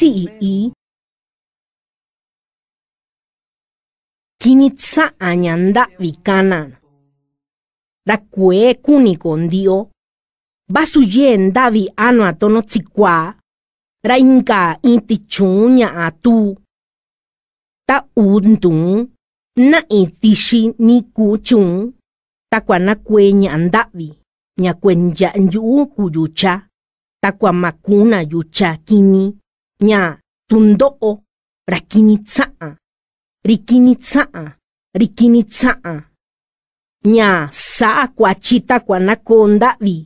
CEE kinitsa vikana. Da kue kuni kondio vasuye ndavi anu atono tsikua ra inka in tichún ña'a tu ta untun. Na na'i tixi ni kuchun. ta kwa na kue nyandavi. Nya kwenja nyu'u kuyucha. ta kwa makuna yucha kini ña tundo'o rakinitsa'a rikinitsa'a rikinitsa'a ña sa'a kuachita kuanako nda'vi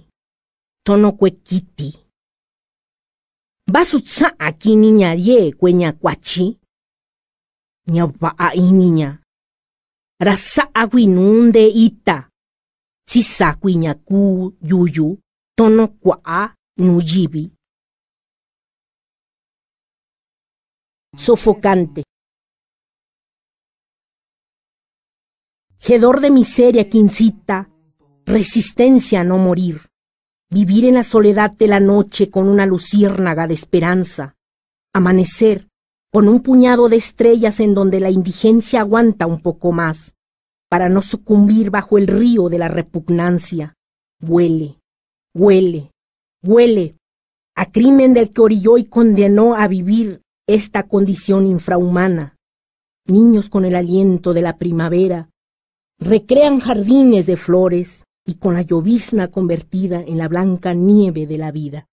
tono kue kiti vasu tsa'a kini ña ye kue ña kuachi ña va'a ini ña ra sa'a kuinuu nde ita si sakui ña kuu yuyu tono kua'a nuu yivi sofocante. Gedor de miseria que incita resistencia a no morir, vivir en la soledad de la noche con una luciérnaga de esperanza, amanecer con un puñado de estrellas en donde la indigencia aguanta un poco más, para no sucumbir bajo el río de la repugnancia. Huele, huele, huele, a crimen del que orilló y condenó a vivir esta condición infrahumana. Niños con el aliento de la primavera recrean jardines de flores y con la llovizna convertida en la blanca nieve de la vida.